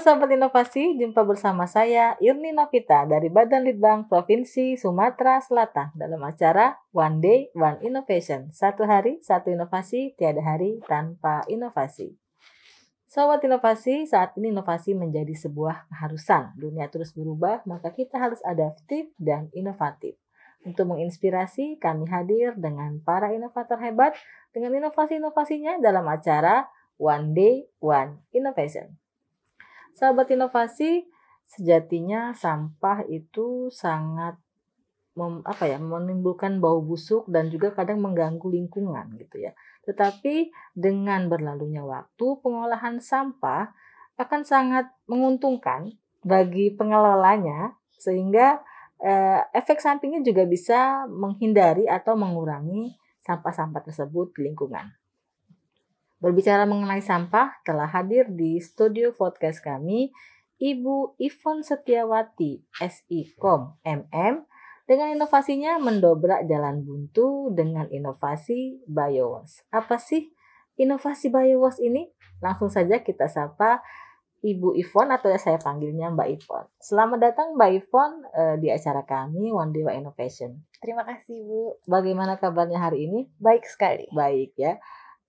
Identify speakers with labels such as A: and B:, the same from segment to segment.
A: sahabat inovasi, jumpa bersama saya Irni Novita dari Badan Litbang Provinsi Sumatera Selatan dalam acara One Day One Innovation. Satu hari, satu inovasi, tiada hari tanpa inovasi. Sahabat inovasi, saat ini inovasi menjadi sebuah keharusan. Dunia terus berubah, maka kita harus adaptif dan inovatif. Untuk menginspirasi, kami hadir dengan para inovator hebat dengan inovasi-inovasinya dalam acara One Day One Innovation. Sahabat inovasi, sejatinya sampah itu sangat mem, apa ya menimbulkan bau busuk dan juga kadang mengganggu lingkungan gitu ya. Tetapi dengan berlalunya waktu pengolahan sampah akan sangat menguntungkan bagi pengelolanya sehingga eh, efek sampingnya juga bisa menghindari atau mengurangi sampah-sampah tersebut di lingkungan. Berbicara mengenai sampah, telah hadir di studio podcast kami Ibu Ivon Setiawati, SIKOM, MM, dengan inovasinya mendobrak jalan buntu dengan inovasi BioWash. Apa sih inovasi BioWash ini? Langsung saja kita sapa Ibu Ivon atau saya panggilnya Mbak Ivon. Selamat datang Mbak Ivon eh, di acara kami One Dewa Innovation.
B: Terima kasih Bu.
A: Bagaimana kabarnya hari ini? Baik sekali. Baik ya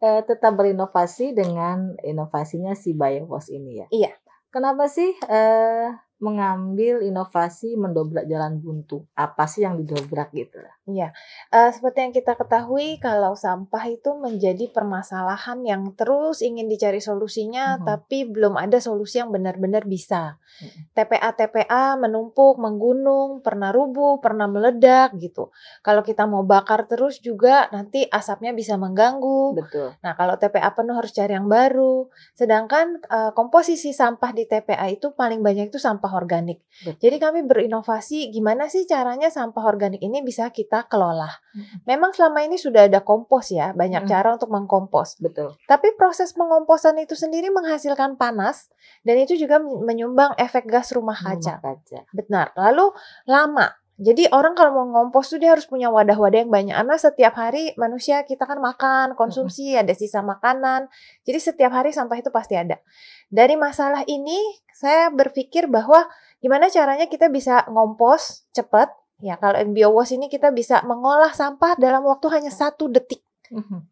A: eh, tetap berinovasi dengan inovasinya si Biopos ini ya. Iya. Kenapa sih eh, mengambil inovasi mendobrak jalan buntu. Apa sih yang didobrak gitu lah?
B: Iya, uh, seperti yang kita ketahui kalau sampah itu menjadi permasalahan yang terus ingin dicari solusinya, mm -hmm. tapi belum ada solusi yang benar-benar bisa. Mhm. TPA-TPA menumpuk, menggunung, pernah rubuh, pernah meledak gitu. Kalau kita mau bakar terus juga nanti asapnya bisa mengganggu. Betul. Nah kalau TPA penuh harus cari yang baru. Sedangkan uh, komposisi sampah di TPA itu paling banyak itu sampah sampah organik. Betul. Jadi kami berinovasi gimana sih caranya sampah organik ini bisa kita kelola. Hmm. Memang selama ini sudah ada kompos ya, banyak hmm. cara untuk mengkompos. Betul. Tapi proses pengomposan itu sendiri menghasilkan panas dan itu juga menyumbang efek gas rumah kaca. Rumah kaca. Benar. Lalu lama jadi orang kalau mau ngompos tuh dia harus punya wadah-wadah yang banyak. Karena setiap hari manusia kita kan makan, konsumsi, ada sisa makanan. Jadi setiap hari sampah itu pasti ada. Dari masalah ini saya berpikir bahwa gimana caranya kita bisa ngompos cepat. Ya kalau biowash ini kita bisa mengolah sampah dalam waktu hanya satu detik.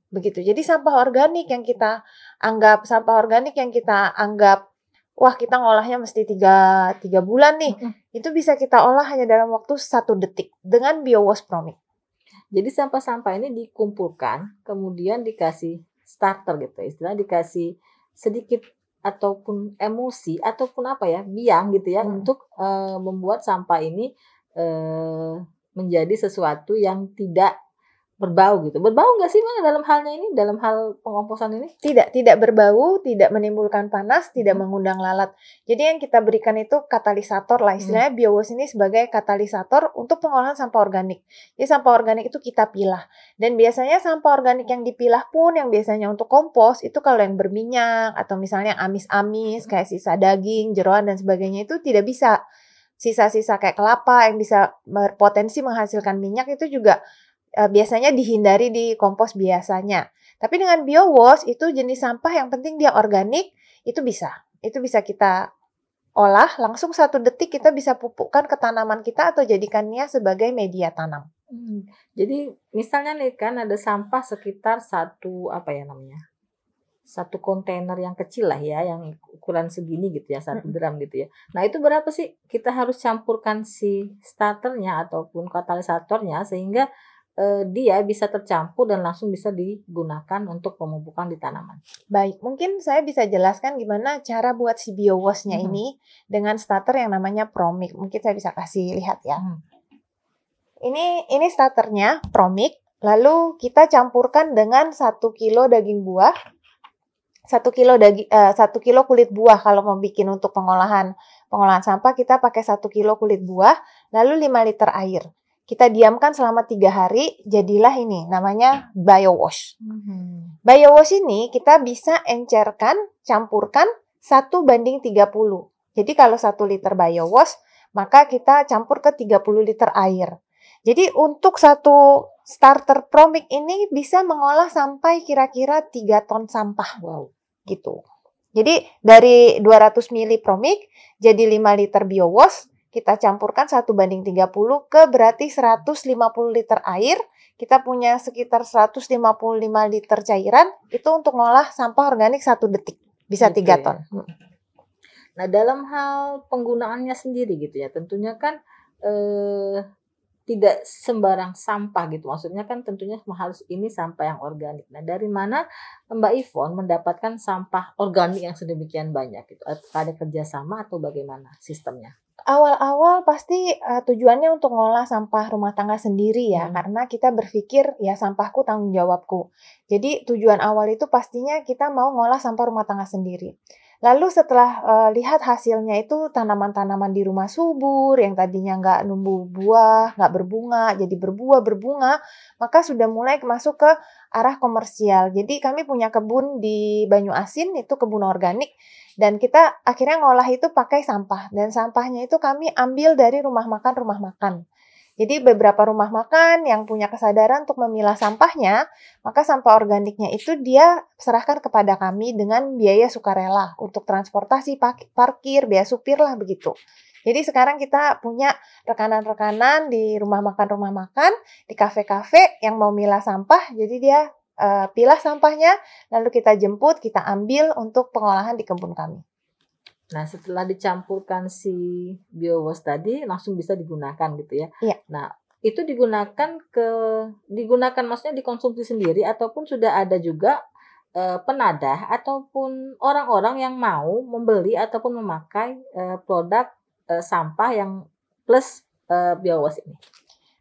B: Begitu. Jadi sampah organik yang kita anggap sampah organik yang kita anggap wah kita ngolahnya mesti tiga tiga bulan nih mm-hmm. itu bisa kita olah hanya dalam waktu satu detik dengan biowash promic jadi sampah-sampah ini dikumpulkan
A: kemudian dikasih starter gitu istilah dikasih sedikit ataupun emosi ataupun apa ya biang gitu ya hmm. untuk e, membuat sampah ini e, menjadi sesuatu yang tidak berbau gitu. Berbau nggak sih mana
B: dalam halnya ini, dalam hal pengomposan ini? Tidak, tidak berbau, tidak menimbulkan panas, tidak hmm. mengundang lalat. Jadi yang kita berikan itu katalisator lah hmm. istilahnya hmm. biowas ini sebagai katalisator untuk pengolahan sampah organik. Jadi sampah organik itu kita pilah. Dan biasanya sampah organik yang dipilah pun yang biasanya untuk kompos itu kalau yang berminyak atau misalnya amis-amis hmm. kayak sisa daging, jeruan dan sebagainya itu tidak bisa sisa-sisa kayak kelapa yang bisa berpotensi menghasilkan minyak itu juga Eh, biasanya dihindari di kompos biasanya. Tapi dengan bio wash itu jenis sampah yang penting dia organik itu bisa. Itu bisa kita olah langsung satu detik kita bisa pupukkan ke tanaman kita atau jadikannya sebagai media tanam. Hmm. Jadi
A: misalnya nih kan ada sampah sekitar satu apa ya namanya satu kontainer yang kecil lah ya yang ukuran segini gitu ya satu gram gitu ya. Nah itu berapa sih kita harus campurkan si starternya ataupun katalisatornya sehingga eh, dia bisa tercampur dan langsung bisa
B: digunakan
A: untuk pemupukan di tanaman.
B: Baik, mungkin saya bisa jelaskan gimana cara buat si biowasnya hmm. ini dengan starter yang namanya Promic. Mungkin saya bisa kasih lihat ya. Hmm. Ini ini starternya Promic. Lalu kita campurkan dengan satu kilo daging buah, satu kilo daging, eh, satu kilo kulit buah kalau mau bikin untuk pengolahan pengolahan sampah kita pakai satu kilo kulit buah, lalu 5 liter air kita diamkan selama tiga hari, jadilah ini namanya bio wash.
A: Hmm.
B: Bio wash ini kita bisa encerkan, campurkan satu banding 30. Jadi kalau satu liter bio wash, maka kita campur ke 30 liter air. Jadi untuk satu starter promik ini bisa mengolah sampai kira-kira 3 ton sampah. Wow. Gitu. Jadi dari 200 mili promik jadi 5 liter bio wash kita campurkan 1 banding 30 ke berarti 150 liter air. Kita punya sekitar 155 liter cairan itu untuk ngolah sampah organik satu detik. Bisa okay. Gitu ya. 3 ton. Hmm.
A: Nah, dalam hal penggunaannya sendiri gitu ya. Tentunya kan eh tidak sembarang sampah gitu. Maksudnya kan tentunya harus ini sampah yang organik. Nah, dari mana Mbak Ivon mendapatkan sampah organik yang sedemikian banyak gitu? Ada kerjasama atau bagaimana sistemnya?
B: awal-awal pasti uh, tujuannya untuk ngolah sampah rumah tangga sendiri ya, hmm. karena kita berpikir ya sampahku tanggung jawabku. Jadi tujuan awal itu pastinya kita mau ngolah sampah rumah tangga sendiri. Lalu setelah uh, lihat hasilnya itu tanaman-tanaman di rumah subur yang tadinya nggak numbuh buah, nggak berbunga, jadi berbuah berbunga, maka sudah mulai masuk ke arah komersial. Jadi kami punya kebun di Banyu Asin itu kebun organik dan kita akhirnya ngolah itu pakai sampah. Dan sampahnya itu kami ambil dari rumah makan-rumah makan. Jadi beberapa rumah makan yang punya kesadaran untuk memilah sampahnya, maka sampah organiknya itu dia serahkan kepada kami dengan biaya sukarela untuk transportasi, parkir, biaya supir lah begitu. Jadi sekarang kita punya rekanan-rekanan di rumah makan-rumah makan, di kafe-kafe yang mau milah sampah, jadi dia uh, pilah sampahnya, lalu kita jemput, kita ambil untuk pengolahan di kebun kami.
A: Nah, setelah dicampurkan si biowas tadi, langsung bisa digunakan gitu ya. Iya. Nah, itu digunakan ke digunakan maksudnya dikonsumsi sendiri ataupun sudah ada juga e, penadah ataupun orang-orang yang mau membeli ataupun memakai e, produk e, sampah yang plus e,
B: biowas ini.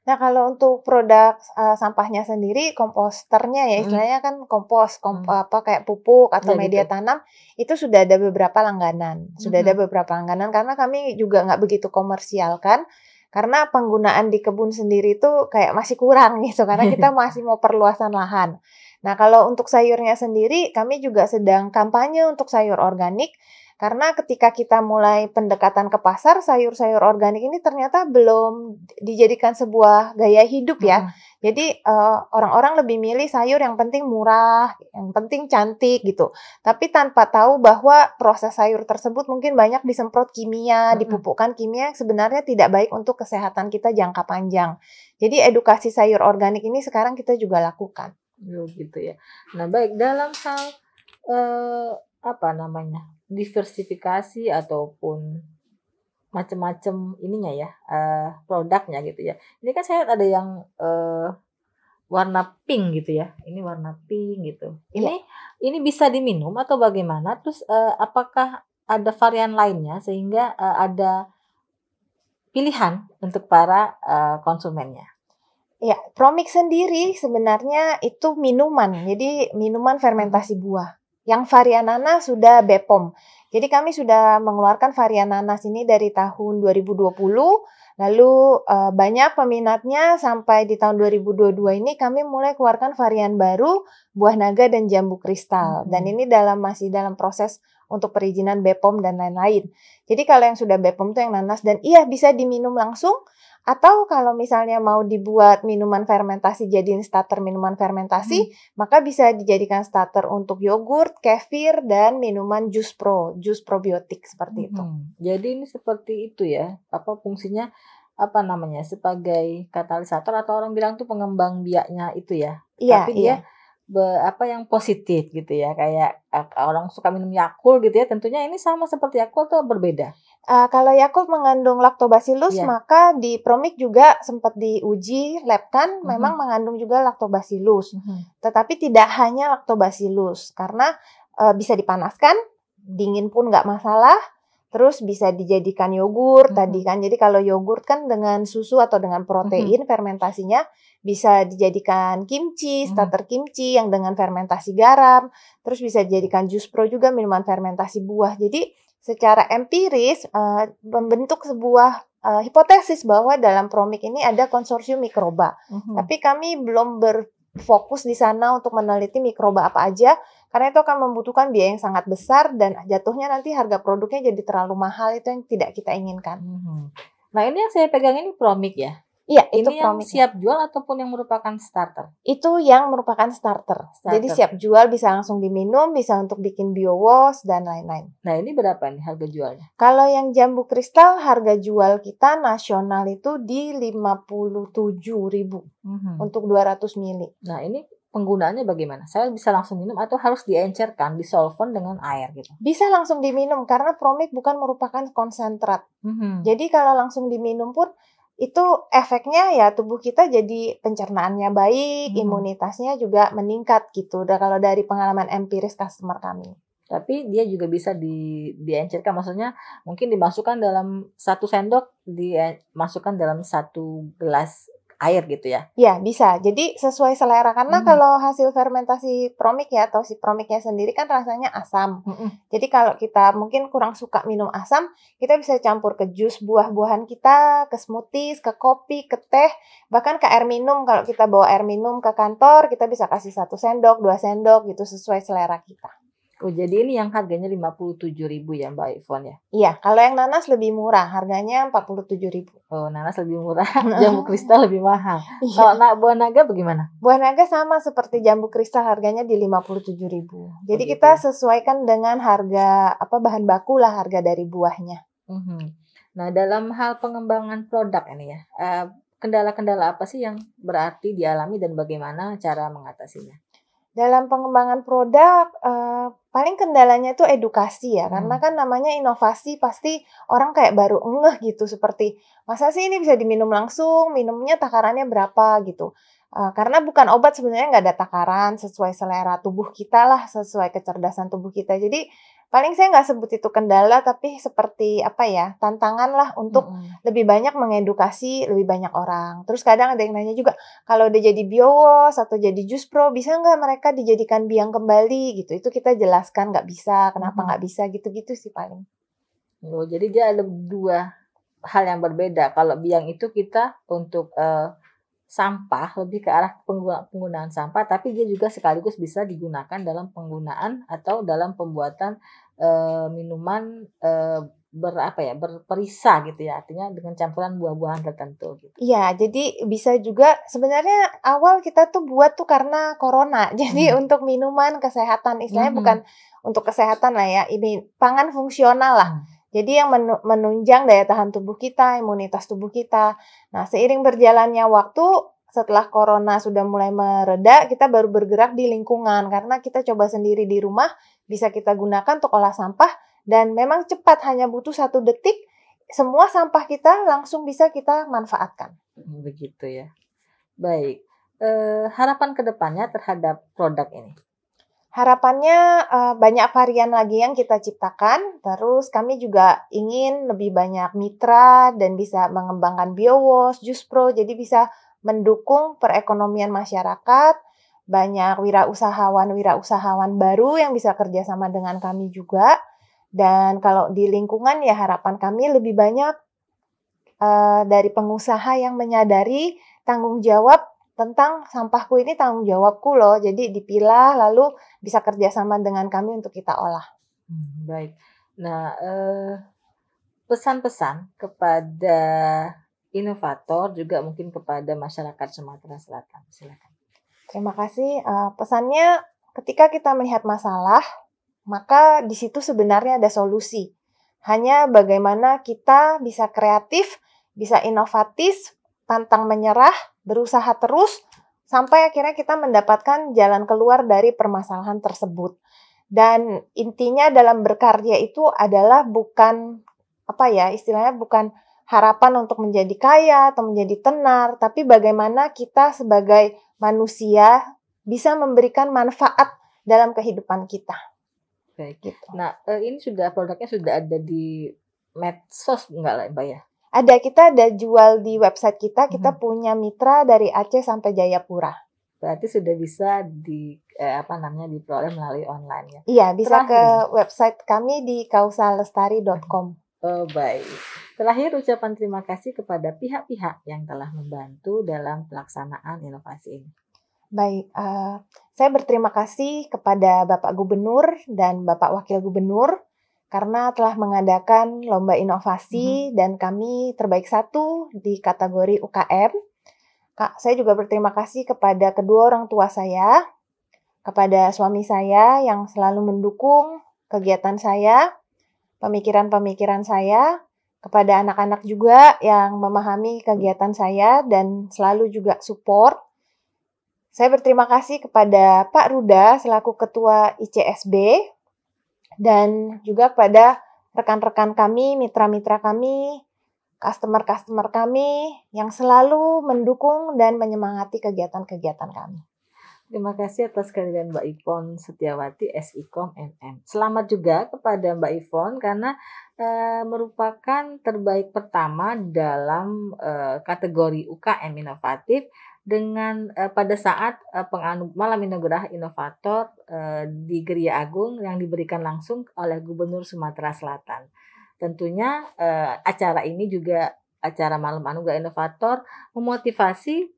B: Nah, kalau untuk produk uh, sampahnya sendiri, komposternya ya hmm. istilahnya kan kompos, komp hmm. apa kayak pupuk atau ya, media gitu. tanam itu sudah ada beberapa langganan, sudah hmm. ada beberapa langganan karena kami juga nggak begitu komersial kan karena penggunaan di kebun sendiri itu kayak masih kurang gitu karena kita masih mau perluasan lahan. Nah, kalau untuk sayurnya sendiri kami juga sedang kampanye untuk sayur organik karena ketika kita mulai pendekatan ke pasar, sayur-sayur organik ini ternyata belum dijadikan sebuah gaya hidup ya. Hmm. Jadi orang eh, orang-orang lebih milih sayur yang penting murah, yang penting cantik gitu. Tapi tanpa tahu bahwa proses sayur tersebut mungkin banyak disemprot kimia, hmm. dipupukkan kimia yang sebenarnya tidak baik untuk kesehatan kita jangka panjang. Jadi edukasi sayur organik ini sekarang kita juga lakukan. Oh, gitu ya. Nah baik dalam hal uh apa namanya
A: diversifikasi ataupun macam-macam ininya ya uh, produknya gitu ya ini kan saya ada yang uh, warna pink gitu ya ini warna pink gitu iya. ini ya. ini bisa diminum atau bagaimana terus uh, apakah ada varian lainnya sehingga uh, ada pilihan untuk para uh, konsumennya
B: ya promix sendiri sebenarnya itu minuman jadi minuman fermentasi buah yang varian nanas sudah BPOM. Jadi kami sudah mengeluarkan varian nanas ini dari tahun 2020. Lalu uh, banyak peminatnya sampai di tahun 2022 ini kami mulai keluarkan varian baru buah naga dan jambu kristal. Hmm. Dan ini dalam masih dalam proses untuk perizinan BPOM dan lain-lain. Jadi kalau yang sudah BPOM itu yang nanas dan iya bisa diminum langsung atau kalau misalnya mau dibuat minuman fermentasi jadiin starter minuman fermentasi, hmm. maka bisa dijadikan starter untuk yogurt, kefir dan minuman jus pro, jus probiotik seperti hmm. itu. Jadi ini seperti itu ya. Apa fungsinya apa namanya?
A: Sebagai katalisator atau orang bilang tuh pengembang biaknya itu ya. Iya, Tapi iya. be, apa yang positif gitu ya kayak eh, orang suka minum Yakult gitu ya tentunya ini sama
B: seperti Yakult tuh berbeda Uh, kalau Yakult mengandung lactobacillus, yeah. maka di Promik juga sempat diuji Leptan mm -hmm. memang mengandung juga lactobacillus. Mm -hmm. Tetapi tidak hanya lactobacillus karena uh, bisa dipanaskan, dingin pun nggak masalah. Terus bisa dijadikan yogurt mm -hmm. tadi kan. Jadi kalau yogurt kan dengan susu atau dengan protein mm -hmm. fermentasinya bisa dijadikan kimchi, mm-hmm. starter kimchi yang dengan fermentasi garam. Terus bisa dijadikan jus pro juga minuman fermentasi buah. Jadi secara empiris uh, membentuk sebuah uh, hipotesis bahwa dalam promik ini ada konsorsium mikroba. Mm-hmm. Tapi kami belum berfokus di sana untuk meneliti mikroba apa aja karena itu akan membutuhkan biaya yang sangat besar dan jatuhnya nanti harga produknya jadi terlalu mahal itu yang tidak kita inginkan. Mm-hmm. Nah, ini yang saya pegang ini promik ya. Iya, itu Ini yang siap jual ataupun yang merupakan starter. Itu yang merupakan starter. starter. Jadi siap jual bisa langsung diminum, bisa untuk bikin bio wash dan lain-lain. Nah, ini berapa nih harga jualnya? Kalau yang jambu kristal harga jual kita nasional itu di 57.000 mm-hmm. untuk 200 ml. Nah, ini penggunaannya bagaimana? Saya bisa langsung minum atau harus diencerkan, disolven dengan air gitu? Bisa langsung diminum karena promik bukan merupakan konsentrat. Mm-hmm. Jadi kalau langsung diminum pun itu efeknya ya tubuh kita jadi pencernaannya baik, hmm. imunitasnya juga meningkat gitu. Dan kalau dari pengalaman empiris customer kami.
A: Tapi dia juga bisa di diencerkan, maksudnya mungkin dimasukkan dalam satu sendok, dimasukkan dalam satu gelas air gitu ya?
B: Ya bisa. Jadi sesuai selera karena hmm. kalau hasil fermentasi promik ya atau si promiknya sendiri kan rasanya asam. Hmm. Jadi kalau kita mungkin kurang suka minum asam, kita bisa campur ke jus buah-buahan kita, ke smoothies, ke kopi, ke teh, bahkan ke air minum. Kalau kita bawa air minum ke kantor, kita bisa kasih satu sendok, dua sendok gitu sesuai selera kita.
A: Oh, jadi ini yang harganya 57.000 ya Mbak iPhone ya?
B: Iya, kalau yang nanas lebih murah, harganya 47.000. Oh, nanas lebih murah, jambu kristal lebih mahal. Iya. Kalau nak buah naga bagaimana? Buah naga sama seperti jambu kristal harganya di 57.000. Jadi Begitu. Oh, kita gitu. sesuaikan dengan harga apa bahan baku lah harga dari buahnya. Mm -hmm. Nah,
A: dalam hal pengembangan produk ini ya, eh, kendala-kendala apa sih yang berarti dialami dan bagaimana cara mengatasinya?
B: dalam pengembangan produk uh, paling kendalanya itu edukasi ya hmm. karena kan namanya inovasi pasti orang kayak baru ngeh gitu seperti masa sih ini bisa diminum langsung minumnya takarannya berapa gitu uh, karena bukan obat sebenarnya nggak ada takaran sesuai selera tubuh kita lah sesuai kecerdasan tubuh kita jadi paling saya nggak sebut itu kendala tapi seperti apa ya tantangan lah untuk hmm. lebih banyak mengedukasi lebih banyak orang terus kadang ada yang nanya juga kalau udah jadi biowos atau jadi jus pro bisa nggak mereka dijadikan biang kembali gitu itu kita jelaskan nggak bisa kenapa nggak hmm. bisa gitu-gitu sih paling
A: loh jadi dia ada dua hal yang berbeda kalau biang itu kita untuk uh, sampah lebih ke arah penggunaan sampah tapi dia juga sekaligus bisa digunakan dalam penggunaan atau dalam pembuatan e, minuman e, eh, berapa ya berperisa gitu ya artinya dengan campuran buah-buahan tertentu gitu.
B: Iya, jadi bisa juga sebenarnya awal kita tuh buat tuh karena corona. Jadi hmm. untuk minuman kesehatan istilahnya hmm. bukan untuk kesehatan lah ya, ini pangan fungsional lah. Hmm jadi yang menunjang daya tahan tubuh kita, imunitas tubuh kita. Nah, seiring berjalannya waktu, setelah corona sudah mulai mereda, kita baru bergerak di lingkungan karena kita coba sendiri di rumah, bisa kita gunakan untuk olah sampah dan memang cepat hanya butuh satu detik semua sampah kita langsung bisa kita manfaatkan. Begitu ya. Baik. Eh, harapan kedepannya terhadap produk ini Harapannya uh, banyak varian lagi yang kita ciptakan. Terus kami juga ingin lebih banyak mitra dan bisa mengembangkan BioWash, Pro. Jadi bisa mendukung perekonomian masyarakat. Banyak wirausahawan-wirausahawan baru yang bisa kerjasama dengan kami juga. Dan kalau di lingkungan ya harapan kami lebih banyak uh, dari pengusaha yang menyadari tanggung jawab tentang sampahku ini tanggung jawabku loh. Jadi dipilah lalu bisa kerjasama dengan kami untuk kita olah.
A: Hmm, baik. Nah, pesan eh, pesan-pesan kepada inovator juga
B: mungkin kepada masyarakat Sumatera Selatan. Silakan. Terima kasih. Uh, pesannya ketika kita melihat masalah, maka di situ sebenarnya ada solusi. Hanya bagaimana kita bisa kreatif, bisa inovatif, pantang menyerah, berusaha terus sampai akhirnya kita mendapatkan jalan keluar dari permasalahan tersebut. Dan intinya dalam berkarya itu adalah bukan apa ya, istilahnya bukan harapan untuk menjadi kaya atau menjadi tenar, tapi bagaimana kita sebagai manusia bisa memberikan manfaat dalam kehidupan kita. Baik gitu. Nah,
A: eh, ini sudah produknya sudah ada di medsos enggak lah Mbak ya?
B: Ada kita ada jual di website kita, kita hmm. punya mitra dari Aceh sampai Jayapura. Berarti sudah bisa di
A: eh, apa namanya diperoleh melalui online ya. Iya,
B: bisa Terakhir. ke website kami di kausalestari.com.
A: Oh, baik. Terakhir ucapan terima kasih kepada pihak-pihak yang telah membantu dalam pelaksanaan inovasi ini.
B: Baik, uh, saya berterima kasih kepada Bapak Gubernur dan Bapak Wakil Gubernur karena telah mengadakan lomba inovasi mm -hmm. dan kami terbaik satu di kategori UKM. Kak, saya juga berterima kasih kepada kedua orang tua saya, kepada suami saya yang selalu mendukung kegiatan saya, pemikiran-pemikiran saya, kepada anak-anak juga yang memahami kegiatan saya dan selalu juga support. Saya berterima kasih kepada Pak Ruda selaku Ketua ICSB dan juga kepada rekan-rekan kami, mitra-mitra kami, customer-customer kami yang selalu mendukung dan menyemangati kegiatan-kegiatan kami. Terima kasih atas kehadiran
A: Mbak Ipon Setiawati SIKOM MM. Selamat juga kepada Mbak Ipon karena e, merupakan terbaik pertama dalam e, kategori UKM inovatif dengan uh, pada saat uh, penganu malam inaugurah inovator uh, di Geria Agung yang diberikan langsung oleh Gubernur Sumatera Selatan. Tentunya uh, acara ini juga acara malam anugerah inovator memotivasi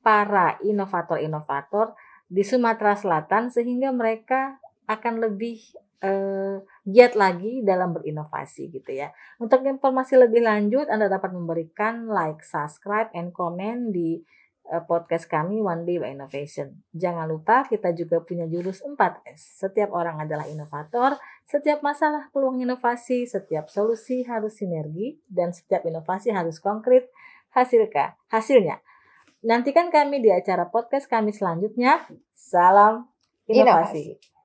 A: para inovator-inovator di Sumatera Selatan sehingga mereka akan lebih uh, giat lagi dalam berinovasi gitu ya. Untuk informasi lebih lanjut Anda dapat memberikan like, subscribe, and comment di Eh, podcast kami One Day by Innovation. Jangan lupa kita juga punya jurus 4S. Setiap orang adalah inovator, setiap masalah peluang inovasi, setiap solusi harus sinergi, dan setiap inovasi harus konkret hasilkah hasilnya. Nantikan kami di acara podcast kami selanjutnya. Salam inovasi.
B: inovasi.